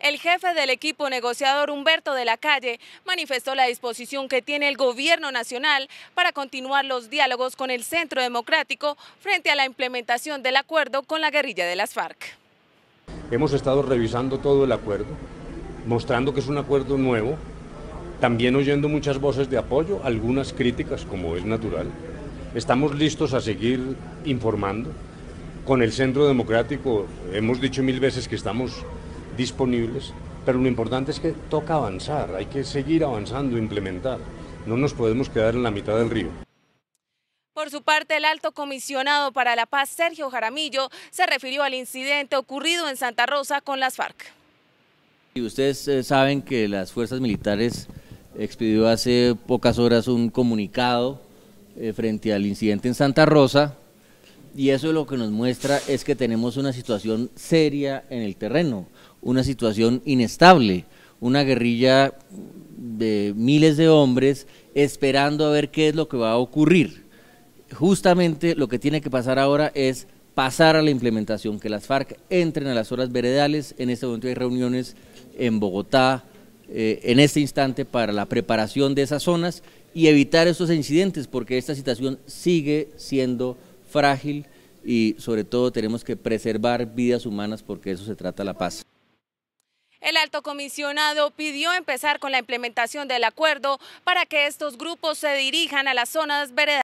El jefe del equipo negociador Humberto de la Calle manifestó la disposición que tiene el gobierno nacional para continuar los diálogos con el Centro Democrático frente a la implementación del acuerdo con la guerrilla de las FARC. Hemos estado revisando todo el acuerdo, mostrando que es un acuerdo nuevo, también oyendo muchas voces de apoyo, algunas críticas, como es natural. Estamos listos a seguir informando. Con el Centro Democrático hemos dicho mil veces que estamos disponibles, pero lo importante es que toca avanzar, hay que seguir avanzando, implementar. No nos podemos quedar en la mitad del río. Por su parte, el alto comisionado para la paz, Sergio Jaramillo, se refirió al incidente ocurrido en Santa Rosa con las FARC. Y ustedes eh, saben que las fuerzas militares expidió hace pocas horas un comunicado eh, frente al incidente en Santa Rosa, y eso lo que nos muestra es que tenemos una situación seria en el terreno, una situación inestable, una guerrilla de miles de hombres esperando a ver qué es lo que va a ocurrir. Justamente lo que tiene que pasar ahora es pasar a la implementación, que las FARC entren a las horas veredales. En este momento hay reuniones en Bogotá, eh, en este instante, para la preparación de esas zonas y evitar estos incidentes, porque esta situación sigue siendo frágil y sobre todo tenemos que preservar vidas humanas porque eso se trata la paz. El alto comisionado pidió empezar con la implementación del acuerdo para que estos grupos se dirijan a las zonas veredas.